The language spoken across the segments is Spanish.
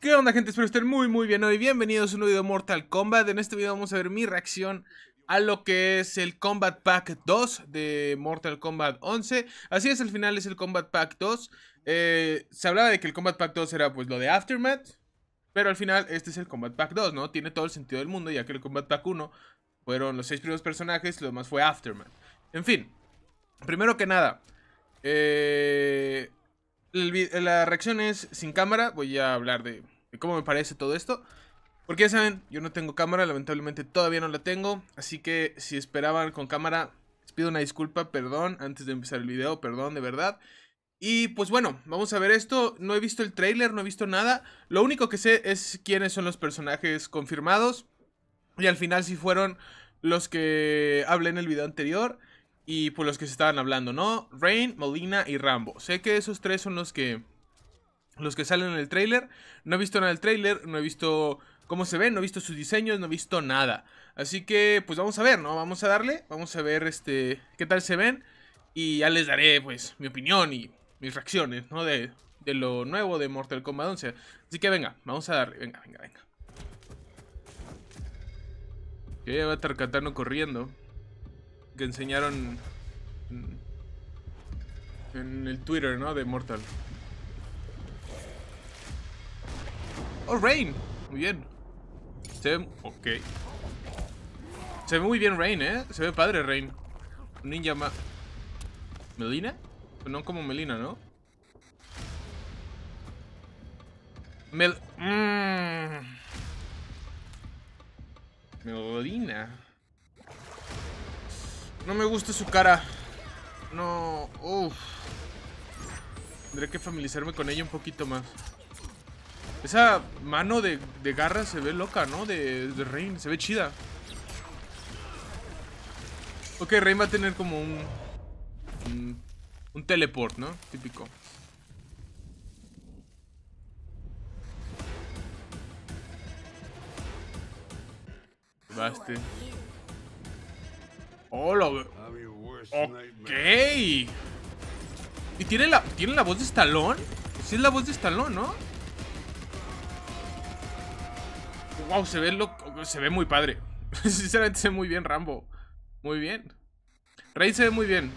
¿Qué onda gente? Espero estén muy muy bien hoy. Bienvenidos a un nuevo video Mortal Kombat. En este video vamos a ver mi reacción a lo que es el Combat Pack 2 de Mortal Kombat 11. Así es, al final es el Combat Pack 2. Eh, se hablaba de que el Combat Pack 2 era pues lo de Aftermath. Pero al final este es el Combat Pack 2, ¿no? Tiene todo el sentido del mundo ya que el Combat Pack 1 fueron los seis primeros personajes, lo demás fue Aftermath. En fin, primero que nada, eh, la reacción es sin cámara. Voy a hablar de, cómo me parece todo esto. Porque ya saben, yo no tengo cámara, lamentablemente todavía no la tengo. Así que si esperaban con cámara, les pido una disculpa, perdón, antes de empezar el video, perdón, de verdad. Y pues bueno, vamos a ver esto. No he visto el trailer, no he visto nada. Lo único que sé es quiénes son los personajes confirmados. Y al final si fueron los que hablé en el video anterior y por los que se estaban hablando, ¿no? Rain, Molina y Rambo. Sé que esos tres son los que los que salen en el tráiler. No he visto nada del tráiler, no he visto cómo se ven, no he visto sus diseños, no he visto nada. Así que pues vamos a ver, ¿no? Vamos a darle, vamos a ver este qué tal se ven y ya les daré pues mi opinión y mis reacciones, ¿no? De, de lo nuevo de Mortal Kombat 11. Así que venga, vamos a darle, venga, venga, venga. Que va Tarkatano corriendo que enseñaron en el Twitter, ¿no? De Mortal. Oh, Rain. Muy bien. Se ve... Ok. Se ve muy bien Rain, ¿eh? Se ve padre Rain. ninja más... ¿Melina? No como Melina, ¿no? Mel... mmm. Melina. No me gusta su cara. No. Uff. Tendré que familiarizarme con ella un poquito más. Esa mano de, garra se ve loca, ¿no? De, de Rain. Se ve chida. Ok, Rain va a tener como un... Un, un teleport, ¿no? Típico. Baste. Hola, Ok. ¿Y tiene la, tiene la voz de Estalón Sí es la voz de Estalón, ¿no? Wow, se ve loco, se ve muy padre. Sinceramente se ve muy bien Rambo. Muy bien. Rey se ve muy bien.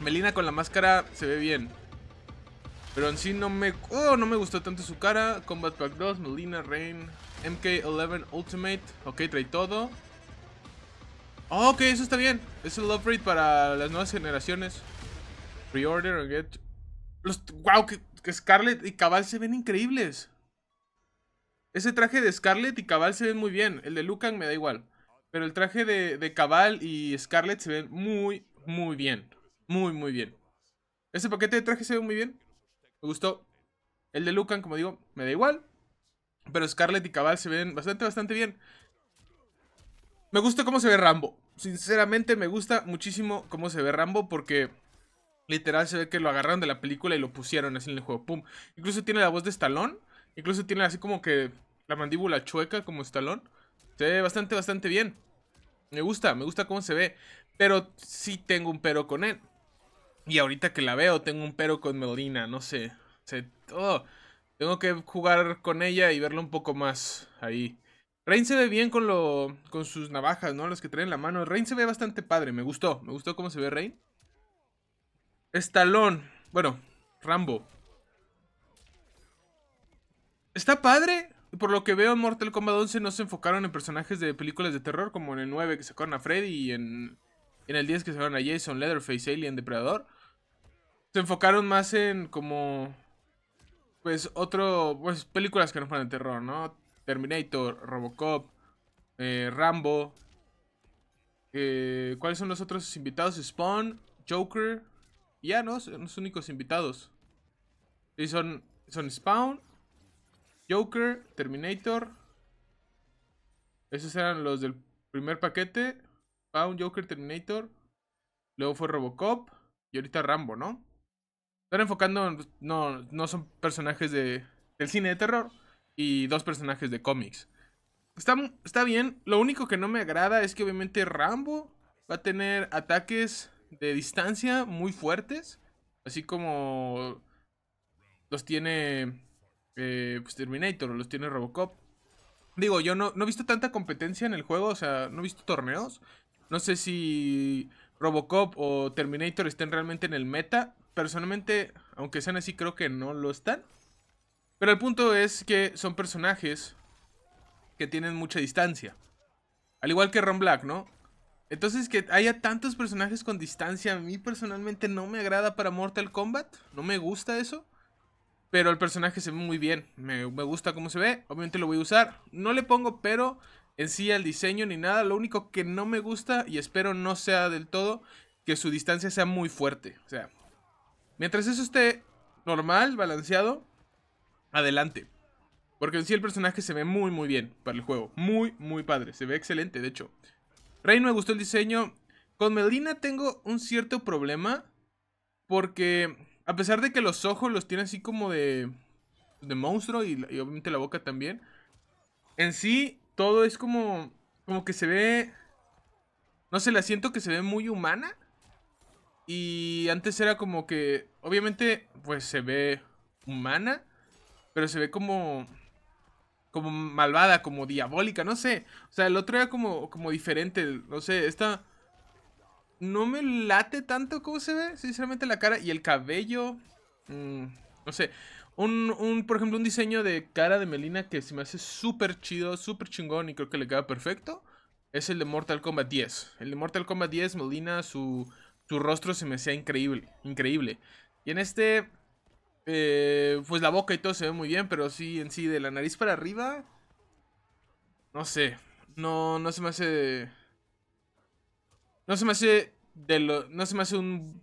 Melina con la máscara se ve bien. Pero en sí no me... Oh, no me gustó tanto su cara. Combat Pack 2, Melina, Rain, MK11 Ultimate. Ok, trae todo. Ah, ok, eso está bien. Es el upgrade para las nuevas generaciones. Reorder or get. Los, wow, que, Scarlet y Cabal se ven increíbles. Ese traje de Scarlet y Cabal se ven muy bien. El de Lucan me da igual. Pero el traje de, Cabal y Scarlet se ven muy, muy bien. Muy, muy bien. Ese paquete de traje se ve muy bien. Me gustó. El de Lucan, como digo, me da igual. Pero Scarlet y Cabal se ven bastante, bastante bien. Me gusta cómo se ve Rambo. Sinceramente me gusta muchísimo cómo se ve Rambo porque literal se ve que lo agarraron de la película y lo pusieron así en el juego. Pum. Incluso tiene la voz de Stallone. Incluso tiene así como que la mandíbula chueca como Stallone. Se ve bastante, bastante bien. Me gusta, me gusta cómo se ve. Pero sí tengo un pero con él. Y ahorita que la veo, tengo un pero con Melina, no sé. sé todo. Oh, tengo que jugar con ella y verla un poco más ahí. Rain se ve bien con lo. con sus navajas, ¿no? Las que traen la mano. Rain se ve bastante padre, me gustó. Me gustó cómo se ve Rain. Estalón. Bueno, Rambo. Está padre. Por lo que veo, en Mortal Kombat 11 no se enfocaron en personajes de películas de terror, como en el 9 que sacaron a Freddy y en, en el 10 que sacaron a Jason, Leatherface, Alien, Depredador. Se enfocaron más en como. Pues otro. Pues películas que no fueran de terror, ¿no? Terminator, Robocop, eh, Rambo. Eh, ¿Cuáles son los otros invitados? Spawn, Joker. ya, ¿no? Son los únicos invitados. Y son, son Spawn, Joker, Terminator. Esos eran los del primer paquete. Spawn, Joker, Terminator. Luego fue Robocop. Y ahorita Rambo, ¿no? Están enfocando. Pues, no, no son personajes de, del cine de terror y dos personajes de cómics. Está, está bien, lo único que no me agrada es que obviamente Rambo va a tener ataques de distancia muy fuertes, así como los tiene eh, pues, Terminator o los tiene Robocop. Digo, yo no, no he visto tanta competencia en el juego, o sea, no he visto torneos. No sé si Robocop o Terminator estén realmente en el meta. Personalmente, aunque sean así, creo que no lo están. Pero el punto es que son personajes que tienen mucha distancia. Al igual que Ron Black, ¿no? Entonces que haya tantos personajes con distancia, a mí personalmente no me agrada para Mortal Kombat, no me gusta eso. Pero el personaje se ve muy bien, me, gusta cómo se ve, obviamente lo voy a usar. No le pongo pero en sí al diseño ni nada, lo único que no me gusta y espero no sea del todo que su distancia sea muy fuerte. O sea, mientras eso esté normal, balanceado, adelante. Porque en sí el personaje se ve muy muy bien para el juego. Muy muy padre, se ve excelente de hecho. Rey me gustó el diseño. Con Melina tengo un cierto problema. Porque a pesar de que los ojos los tiene así como de, de monstruo y, y obviamente la boca también. En sí todo es como, como que se ve... No sé, la siento que se ve muy humana. Y antes era como que, obviamente, pues se ve humana pero se ve como como malvada, como diabólica, no sé. O sea, el otro era como, como diferente, no sé, esta... No me late tanto como se ve, sinceramente, la cara y el cabello. Mm, no sé. Un, un, por ejemplo, un diseño de cara de Melina que se me hace súper chido, súper chingón y creo que le queda perfecto. Es el de Mortal Kombat 10. El de Mortal Kombat 10, Melina, su, su rostro se me hacía increíble. Increíble. Y en este, eh, pues la boca y todo se ve muy bien, pero sí, en sí, de la nariz para arriba. No sé. No, no se me hace. No se me hace. no se me hace un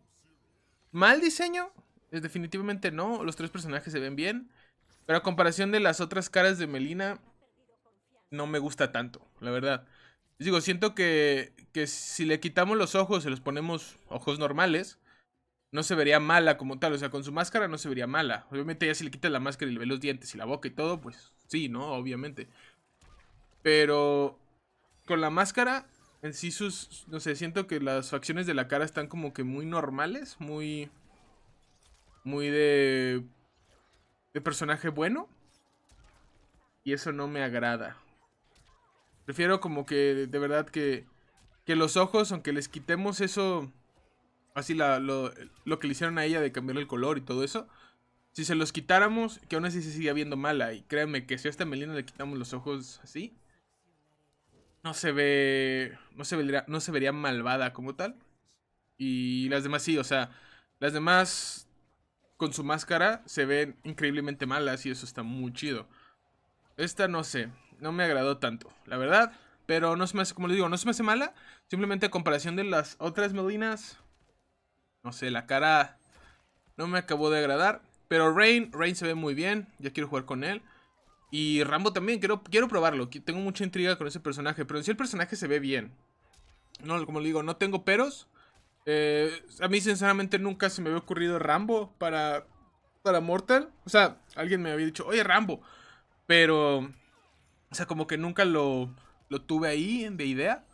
mal diseño. Definitivamente no. Los tres personajes se ven bien. Pero a comparación de las otras caras de Melina, no me gusta tanto, la verdad. digo, siento que, que si le quitamos los ojos y los ponemos ojos normales, no se vería mala como tal. O sea, con su máscara no se vería mala. Obviamente ya si le quitas la máscara y le ve los dientes y la boca y todo, pues sí, ¿no? Obviamente. Pero con la máscara en sí sus, no sé, siento que las facciones de la cara están como que muy normales, muy... Muy de... De personaje bueno. Y eso no me agrada. Prefiero como que de verdad que... Que los ojos, aunque les quitemos eso así lo, que le hicieron a ella de cambiar el color y todo eso, si se los quitáramos, que aún así se sigue viendo mala. Y créanme que si a esta Melina le quitamos los ojos así, no se ve. No se vería, no se vería malvada como tal. Y las demás sí, o sea, las demás con su máscara se ven increíblemente malas y eso está muy chido. Esta no sé, no me agradó tanto, la verdad. Pero no se me como les digo, no se me hace mala. Simplemente a comparación de las otras Melinas, no sé, la cara no me acabó de agradar. Pero Rain, Rain se ve muy bien. Ya quiero jugar con él. Y Rambo también, quiero, quiero probarlo. Tengo mucha intriga con ese personaje. Pero en sí el personaje se ve bien. No, como le digo, no tengo peros. Eh, a mí, sinceramente, nunca se me había ocurrido Rambo para, Mortal. O sea, alguien me había dicho, oye, Rambo. Pero, o sea, como que nunca lo, lo tuve ahí de idea.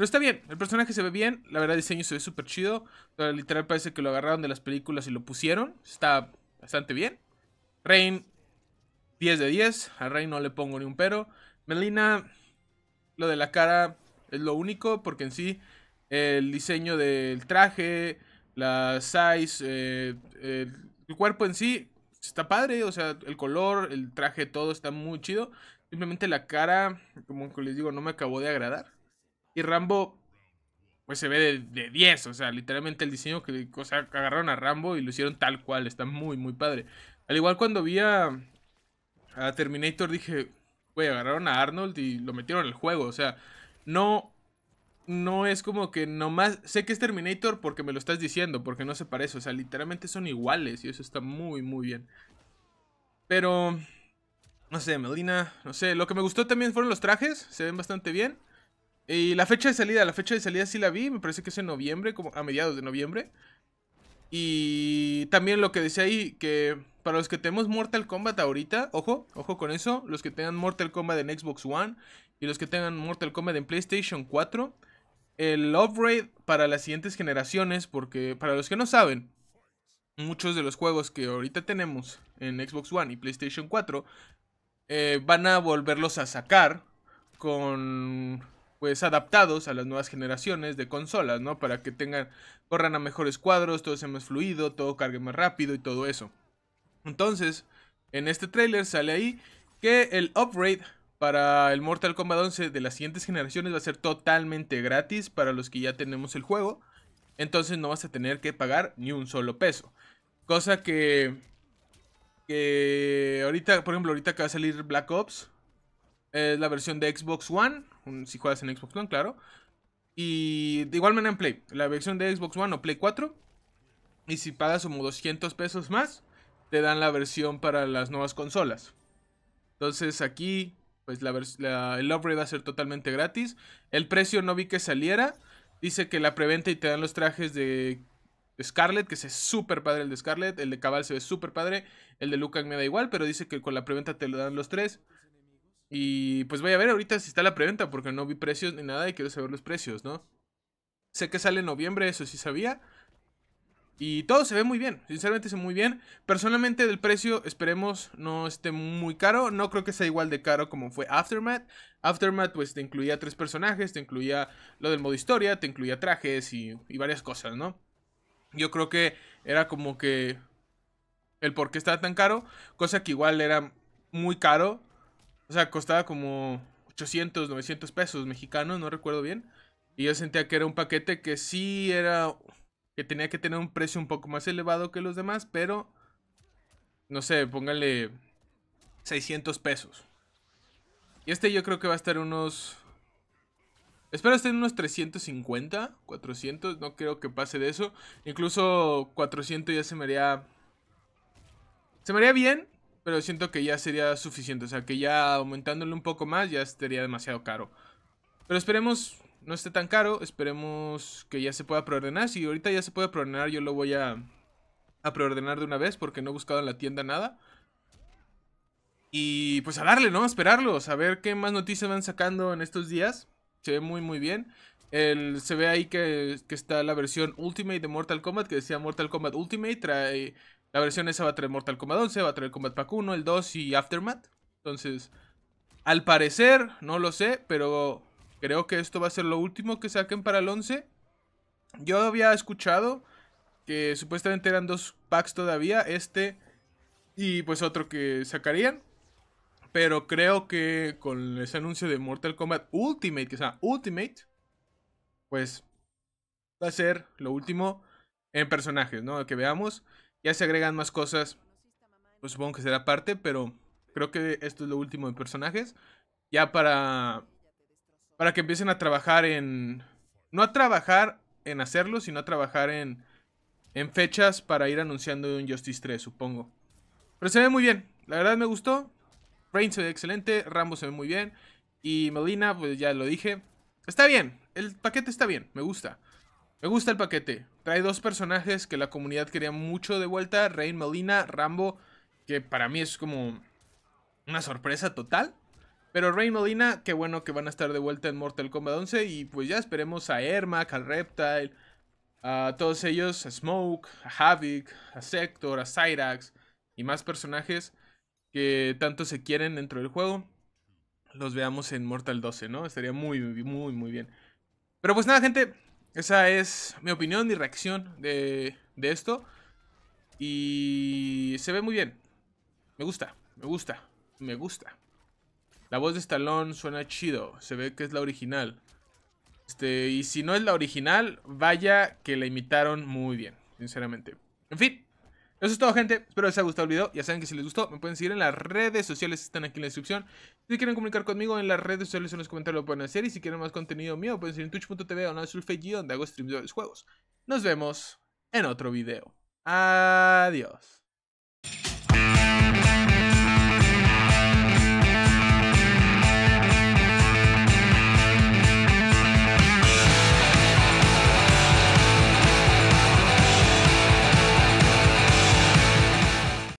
Pero está bien, el personaje se ve bien, la verdad el diseño se ve súper chido. Literal parece que lo agarraron de las películas y lo pusieron. Está bastante bien. Rain, 10 de 10. A Rain no le pongo ni un pero. Melina, lo de la cara es lo único, porque en sí el diseño del traje, la size, eh, eh, el, cuerpo en sí está padre, o sea, el color, el traje, todo está muy chido. Simplemente la cara, como les digo, no me acabó de agradar. Y Rambo, pues se ve de, 10. O sea, literalmente el diseño que o sea, agarraron a Rambo y lo hicieron tal cual. Está muy, muy padre. Al igual cuando vi a, Terminator, dije, güey, agarraron a Arnold y lo metieron al juego. O sea, no no es como que nomás sé que es Terminator porque me lo estás diciendo, porque no se parece, o sea, literalmente son iguales y eso está muy muy bien. Pero no sé, Melina, no sé, lo que me gustó también fueron los trajes, se ven bastante bien. Y la fecha de salida, la fecha de salida sí la vi, me parece que es en noviembre, como a mediados de noviembre. Y también lo que decía ahí, que para los que tenemos Mortal Kombat ahorita, ojo, ojo con eso, los que tengan Mortal Kombat en Xbox One y los que tengan Mortal Kombat en PlayStation 4, el upgrade para las siguientes generaciones, porque para los que no saben, muchos de los juegos que ahorita tenemos en Xbox One y PlayStation 4 eh, van a volverlos a sacar con pues adaptados a las nuevas generaciones de consolas, ¿no? Para que tengan, corran a mejores cuadros, todo sea más fluido, todo cargue más rápido y todo eso. Entonces, en este tráiler sale ahí que el upgrade para el Mortal Kombat 11 de las siguientes generaciones va a ser totalmente gratis para los que ya tenemos el juego. Entonces no vas a tener que pagar ni un solo peso. Cosa que... Que ahorita, por ejemplo, ahorita que va a salir Black Ops. Es la versión de Xbox One si juegas en Xbox One, claro. Y de igual manera en Play, la versión de Xbox One o Play 4. Y si pagas como 200 pesos más, te dan la versión para las nuevas consolas. Entonces aquí, pues la el upgrade va a ser totalmente gratis. El precio no vi que saliera. Dice que la preventa y te dan los trajes de Scarlet que es súper padre el de Scarlet El de Cabal se ve súper padre. El de Lucan me da igual, pero dice que con la preventa te lo dan los tres. Y pues voy a ver ahorita si está la preventa, porque no vi precios ni nada y quiero saber los precios, ¿no? Sé que sale en noviembre, eso sí sabía. Y todo se ve muy bien, sinceramente se ve muy bien. Personalmente del precio esperemos no esté muy caro, no creo que sea igual de caro como fue Aftermath. Aftermath pues te incluía tres personajes, te incluía lo del modo historia, te incluía trajes y, y varias cosas, ¿no? Yo creo que era como que el por qué estaba tan caro, cosa que igual era muy caro o sea, costaba como 800, 900 pesos mexicanos, no recuerdo bien. Y yo sentía que era un paquete que sí era... Que tenía que tener un precio un poco más elevado que los demás, pero... No sé, póngale 600 pesos. Y este yo creo que va a estar unos... Espero estén unos 350, 400, no creo que pase de eso. Incluso 400 ya se me haría... Se me haría bien, pero siento que ya sería suficiente. O sea, que ya aumentándole un poco más ya estaría demasiado caro. Pero esperemos no esté tan caro. Esperemos que ya se pueda preordenar. Si ahorita ya se puede preordenar, yo lo voy a, a preordenar de una vez porque no he buscado en la tienda nada. Y pues a darle, ¿no? A esperarlo. A ver qué más noticias van sacando en estos días. Se ve muy, muy bien. El, se ve ahí que, que, está la versión Ultimate de Mortal Kombat, que decía Mortal Kombat Ultimate, trae la versión esa va a traer Mortal Kombat 11, va a traer Combat Pack 1, el 2 y Aftermath. Entonces, al parecer, no lo sé, pero creo que esto va a ser lo último que saquen para el 11. Yo había escuchado que supuestamente eran dos packs todavía, este y pues otro que sacarían. Pero creo que con ese anuncio de Mortal Kombat Ultimate, que sea Ultimate, pues va a ser lo último en personajes, ¿no? Que veamos. Ya se agregan más cosas. Pues supongo que será parte, pero creo que esto es lo último de personajes. Ya para. Para que empiecen a trabajar en. No a trabajar en hacerlo, sino a trabajar en. En fechas para ir anunciando un Justice 3, supongo. Pero se ve muy bien. La verdad me gustó. Rain se ve excelente. Rambo se ve muy bien. Y Melina, pues ya lo dije. Está bien. El paquete está bien. Me gusta. Me gusta el paquete. Trae dos personajes que la comunidad quería mucho de vuelta. Rey Molina, Rambo, que para mí es como una sorpresa total. Pero Rey Molina, qué bueno que van a estar de vuelta en Mortal Kombat 11. Y pues ya esperemos a Ermac, al Reptile, a todos ellos, a Smoke, a Havik, a Sector, a Cyrax y más personajes que tanto se quieren dentro del juego. Los veamos en Mortal 12, ¿no? Estaría muy, muy, muy bien. Pero pues nada, gente, esa es mi opinión, y reacción de, de esto. Y se ve muy bien. Me gusta, me gusta, me gusta. La voz de Stallone suena chido. Se ve que es la original. Este, y si no es la original, vaya que la imitaron muy bien, sinceramente. En fin, eso es todo, gente. Espero les haya gustado el video. Ya saben que si les gustó, me pueden seguir en las redes sociales. Están aquí en la descripción. Si quieren comunicar conmigo en las redes sociales, en los comentarios lo pueden hacer. Y si quieren más contenido mío, pueden seguir en twitch.tv o en donde hago streams de juegos. Nos vemos en otro video. Adiós.